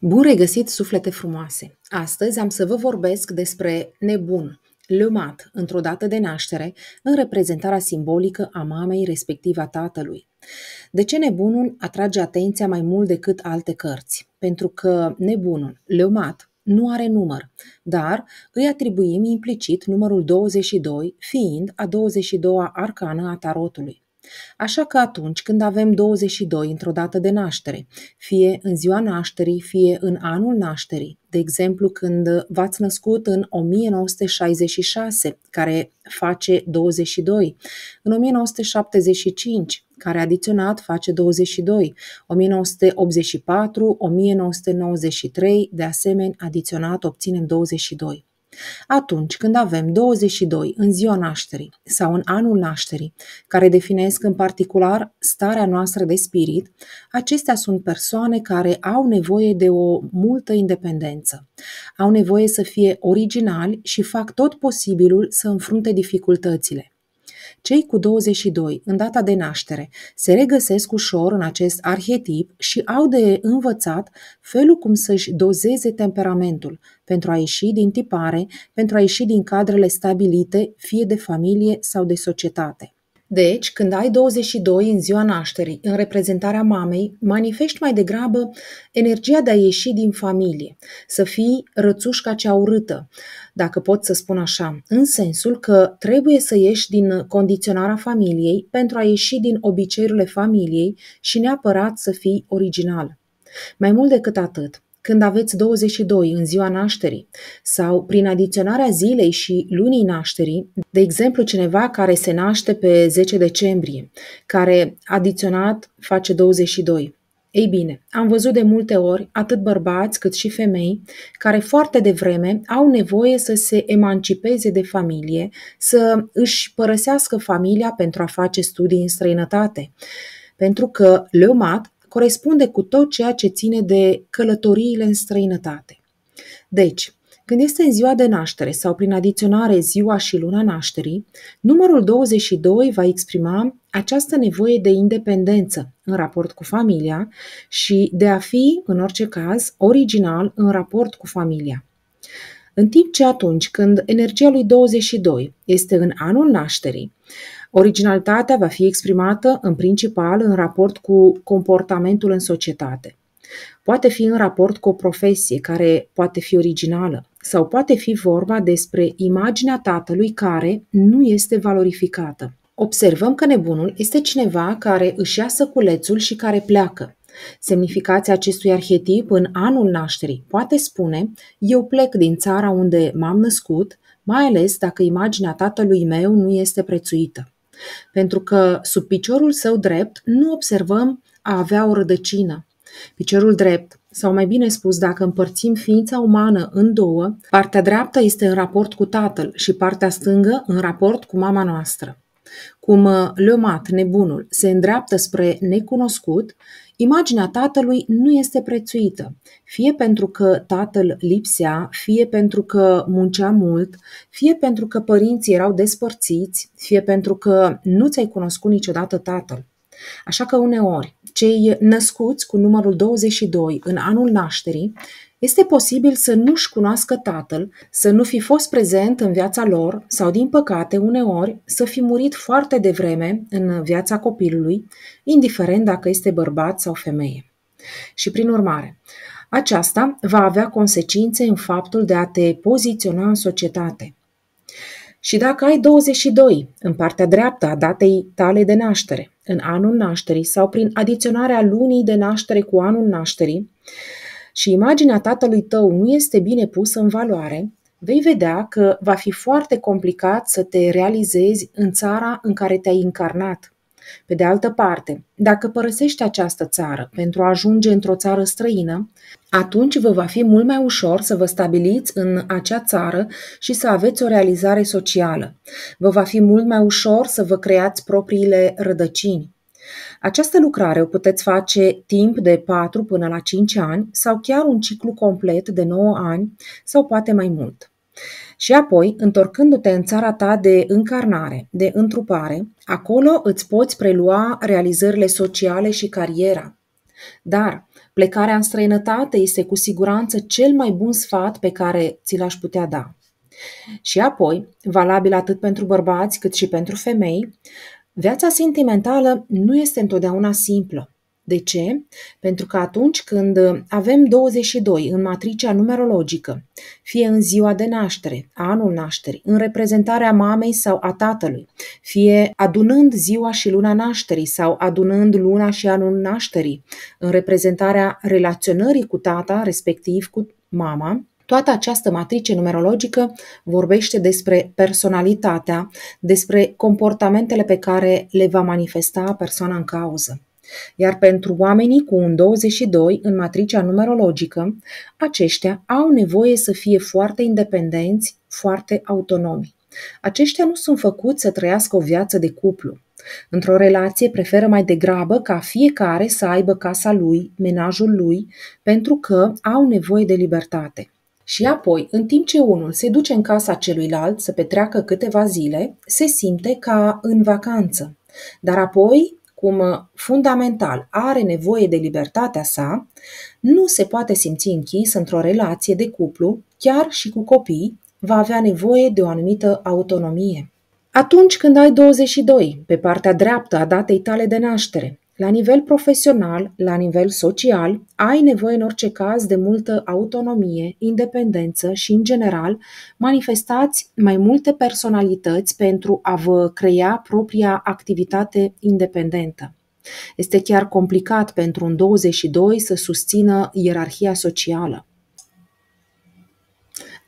Bun regăsit, suflete frumoase! Astăzi am să vă vorbesc despre nebun, lămat, într-o dată de naștere, în reprezentarea simbolică a mamei respectiv a tatălui. De ce nebunul atrage atenția mai mult decât alte cărți? Pentru că nebunul, lămat, nu are număr, dar îi atribuim implicit numărul 22, fiind a 22-a arcană a tarotului. Așa că atunci când avem 22 într-o dată de naștere, fie în ziua nașterii, fie în anul nașterii, de exemplu când v-ați născut în 1966, care face 22, în 1975, care adiționat face 22, 1984, 1993, de asemenea adiționat obținem 22. Atunci când avem 22 în ziua nașterii sau în anul nașterii, care definesc în particular starea noastră de spirit, acestea sunt persoane care au nevoie de o multă independență. Au nevoie să fie originali și fac tot posibilul să înfrunte dificultățile. Cei cu 22, în data de naștere, se regăsesc ușor în acest arhetip și au de învățat felul cum să-și dozeze temperamentul pentru a ieși din tipare, pentru a ieși din cadrele stabilite, fie de familie sau de societate. Deci, când ai 22 în ziua nașterii, în reprezentarea mamei, manifesti mai degrabă energia de a ieși din familie, să fii rățușca cea urâtă, dacă pot să spun așa, în sensul că trebuie să ieși din condiționarea familiei pentru a ieși din obiceiurile familiei și neapărat să fii original. Mai mult decât atât, când aveți 22 în ziua nașterii sau prin adiționarea zilei și lunii nașterii, de exemplu cineva care se naște pe 10 decembrie, care adiționat face 22. Ei bine, am văzut de multe ori atât bărbați cât și femei care foarte devreme au nevoie să se emancipeze de familie, să își părăsească familia pentru a face studii în străinătate. Pentru că Leomat corespunde cu tot ceea ce ține de călătoriile în străinătate. Deci, când este în ziua de naștere sau prin adiționare ziua și luna nașterii, numărul 22 va exprima această nevoie de independență în raport cu familia și de a fi, în orice caz, original în raport cu familia. În timp ce atunci când energia lui 22 este în anul nașterii, originalitatea va fi exprimată în principal în raport cu comportamentul în societate. Poate fi în raport cu o profesie care poate fi originală sau poate fi vorba despre imaginea tatălui care nu este valorificată. Observăm că nebunul este cineva care își ia săculețul și care pleacă. Semnificația acestui arhetip în anul nașterii poate spune eu plec din țara unde m-am născut, mai ales dacă imaginea tatălui meu nu este prețuită. Pentru că sub piciorul său drept nu observăm a avea o rădăcină. Piciorul drept, sau mai bine spus, dacă împărțim ființa umană în două, partea dreaptă este în raport cu tatăl și partea stângă în raport cu mama noastră. Cum uh, lemat nebunul, se îndreaptă spre necunoscut, imaginea tatălui nu este prețuită, fie pentru că tatăl lipsea, fie pentru că muncea mult, fie pentru că părinții erau despărțiți, fie pentru că nu ți-ai cunoscut niciodată tatăl. Așa că uneori, cei născuți cu numărul 22 în anul nașterii este posibil să nu-și cunoască tatăl, să nu fi fost prezent în viața lor sau, din păcate, uneori să fi murit foarte devreme în viața copilului, indiferent dacă este bărbat sau femeie. Și, prin urmare, aceasta va avea consecințe în faptul de a te poziționa în societate. Și dacă ai 22 în partea dreaptă a datei tale de naștere, în anul nașterii sau prin adiționarea lunii de naștere cu anul nașterii, și imaginea tatălui tău nu este bine pusă în valoare, vei vedea că va fi foarte complicat să te realizezi în țara în care te-ai încarnat. Pe de altă parte, dacă părăsești această țară pentru a ajunge într-o țară străină, atunci vă va fi mult mai ușor să vă stabiliți în acea țară și să aveți o realizare socială. Vă va fi mult mai ușor să vă creați propriile rădăcini. Această lucrare o puteți face timp de 4 până la 5 ani sau chiar un ciclu complet de 9 ani sau poate mai mult. Și apoi, întorcându-te în țara ta de încarnare, de întrupare, acolo îți poți prelua realizările sociale și cariera. Dar plecarea în străinătate este cu siguranță cel mai bun sfat pe care ți l-aș putea da. Și apoi, valabil atât pentru bărbați cât și pentru femei, Viața sentimentală nu este întotdeauna simplă. De ce? Pentru că atunci când avem 22 în matricea numerologică, fie în ziua de naștere, anul nașterii, în reprezentarea mamei sau a tatălui, fie adunând ziua și luna nașterii sau adunând luna și anul nașterii, în reprezentarea relaționării cu tata, respectiv cu mama, Toată această matrice numerologică vorbește despre personalitatea, despre comportamentele pe care le va manifesta persoana în cauză. Iar pentru oamenii cu un 22 în matricea numerologică, aceștia au nevoie să fie foarte independenți, foarte autonomi. Aceștia nu sunt făcuți să trăiască o viață de cuplu. Într-o relație preferă mai degrabă ca fiecare să aibă casa lui, menajul lui, pentru că au nevoie de libertate și apoi, în timp ce unul se duce în casa celuilalt să petreacă câteva zile, se simte ca în vacanță. Dar apoi, cum uh, fundamental are nevoie de libertatea sa, nu se poate simți închis într-o relație de cuplu, chiar și cu copii, va avea nevoie de o anumită autonomie. Atunci când ai 22, pe partea dreaptă a datei tale de naștere, la nivel profesional, la nivel social, ai nevoie în orice caz de multă autonomie, independență și, în general, manifestați mai multe personalități pentru a vă crea propria activitate independentă. Este chiar complicat pentru un 22 să susțină ierarhia socială.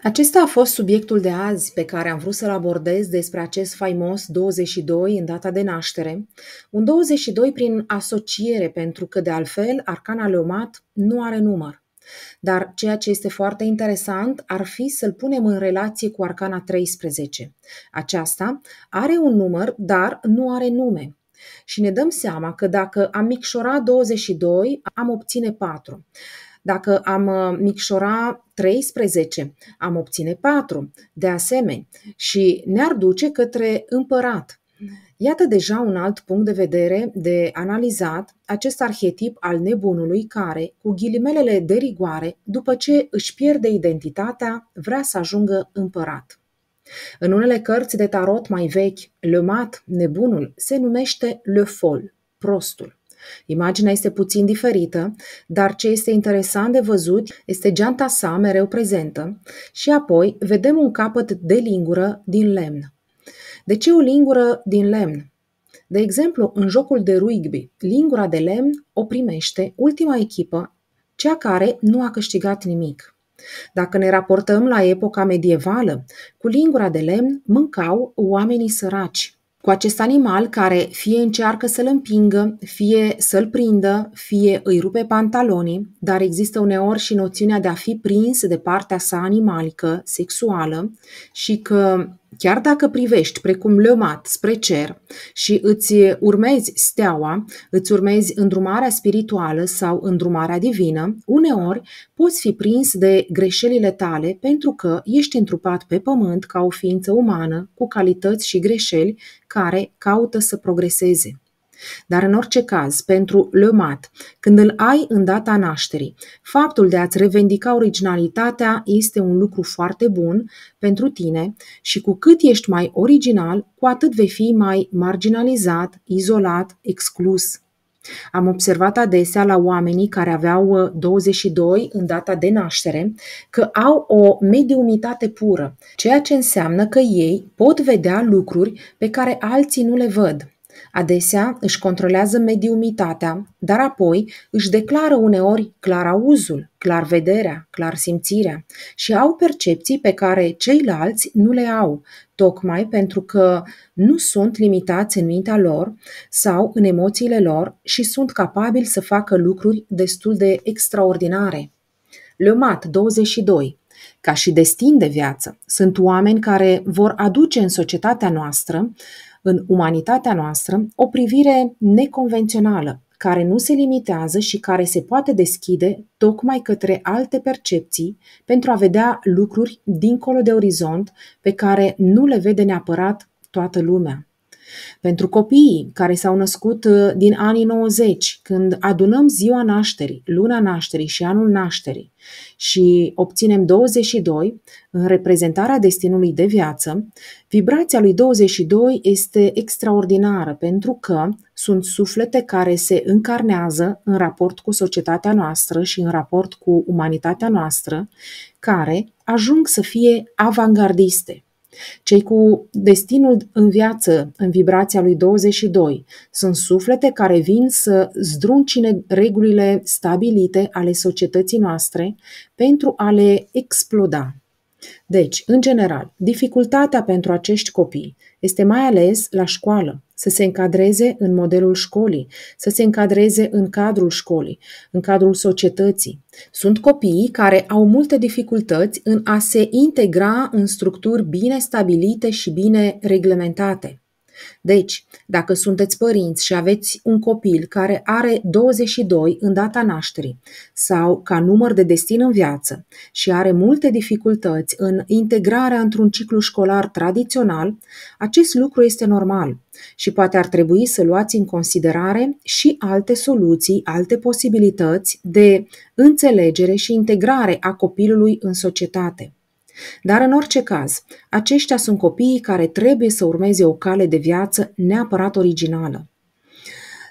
Acesta a fost subiectul de azi pe care am vrut să-l abordez despre acest faimos 22 în data de naștere, un 22 prin asociere pentru că de altfel arcana leomat nu are număr. Dar ceea ce este foarte interesant ar fi să-l punem în relație cu arcana 13. Aceasta are un număr, dar nu are nume, și ne dăm seama că dacă am micșora 22, am obține 4. Dacă am uh, micșora 13, am obține 4, de asemenea, și ne-ar duce către împărat. Iată deja un alt punct de vedere de analizat acest arhetip al nebunului care, ghilimelele de rigoare, după ce își pierde identitatea, vrea să ajungă împărat. În unele cărți de tarot mai vechi, lămat, nebunul, se numește Le Fol, prostul. Imaginea este puțin diferită, dar ce este interesant de văzut este geanta sa mereu prezentă și apoi vedem un capăt de lingură din lemn. De ce o lingură din lemn? De exemplu, în jocul de rugby, lingura de lemn o primește ultima echipă, cea care nu a câștigat nimic. Dacă ne raportăm la epoca medievală, cu lingura de lemn mâncau oamenii săraci cu acest animal care fie încearcă să-l împingă, fie să-l prindă, fie îi rupe pantalonii, dar există uneori și noțiunea de a fi prins de partea sa animalică, sexuală, și că Chiar dacă privești precum lămat spre cer și îți urmezi steaua, îți urmezi îndrumarea spirituală sau îndrumarea divină, uneori poți fi prins de greșelile tale pentru că ești întrupat pe pământ ca o ființă umană cu calități și greșeli care caută să progreseze. Dar în orice caz, pentru Lemat, când îl ai în data nașterii, faptul de a-ți revendica originalitatea este un lucru foarte bun pentru tine și cu cât ești mai original, cu atât vei fi mai marginalizat, izolat, exclus. Am observat adesea la oamenii care aveau 22 uh, în data de naștere că au o mediumitate pură, ceea ce înseamnă că ei pot vedea lucruri pe care alții nu le văd. Adesea își controlează mediumitatea, dar apoi își declară uneori clar auzul, clar vederea, clar simțirea și au percepții pe care ceilalți nu le au, tocmai pentru că nu sunt limitați în mintea lor sau în emoțiile lor și sunt capabili să facă lucruri destul de extraordinare. Leomat 22 ca și destin de viață. Sunt oameni care vor aduce în societatea noastră în umanitatea noastră o privire neconvențională, care nu se limitează și care se poate deschide tocmai către alte percepții pentru a vedea lucruri dincolo de orizont pe care nu le vede neapărat toată lumea. Pentru copiii care s-au născut uh, din anii 90, când adunăm ziua nașterii, luna nașterii și anul nașterii și obținem 22 în reprezentarea destinului de viață, vibrația lui 22 este extraordinară pentru că sunt suflete care se încarnează în raport cu societatea noastră și în raport cu umanitatea noastră, care ajung să fie avangardiste, cei cu destinul în viață, în vibrația lui 22, sunt suflete care vin să zdruncine regulile stabilite ale societății noastre pentru a le exploda. Deci, în general, dificultatea pentru acești copii este mai ales la școală, să se încadreze în modelul școlii, să se încadreze în cadrul școlii, în cadrul societății. Sunt copii care au multe dificultăți în a se integra în structuri bine stabilite și bine reglementate. Deci, dacă sunteți părinți și aveți un copil care are 22 în data nașterii sau ca număr de destin în viață și are multe dificultăți în integrarea într-un ciclu școlar tradițional, acest lucru este normal și poate ar trebui să luați în considerare și alte soluții, alte posibilități de înțelegere și integrare a copilului în societate. Dar în orice caz, aceștia sunt copiii care trebuie să urmeze o cale de viață neapărat originală.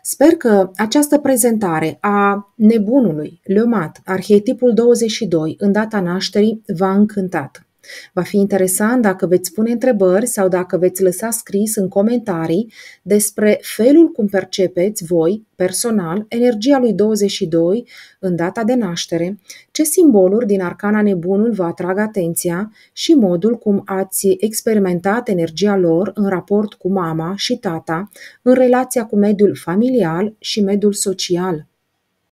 Sper că această prezentare a nebunului, Leomat, arhetipul 22, în data nașterii, v-a încântat. Va fi interesant dacă veți pune întrebări sau dacă veți lăsa scris în comentarii despre felul cum percepeți voi, personal, energia lui 22 în data de naștere, ce simboluri din arcana nebunul vă atrag atenția și modul cum ați experimentat energia lor în raport cu mama și tata, în relația cu mediul familial și mediul social.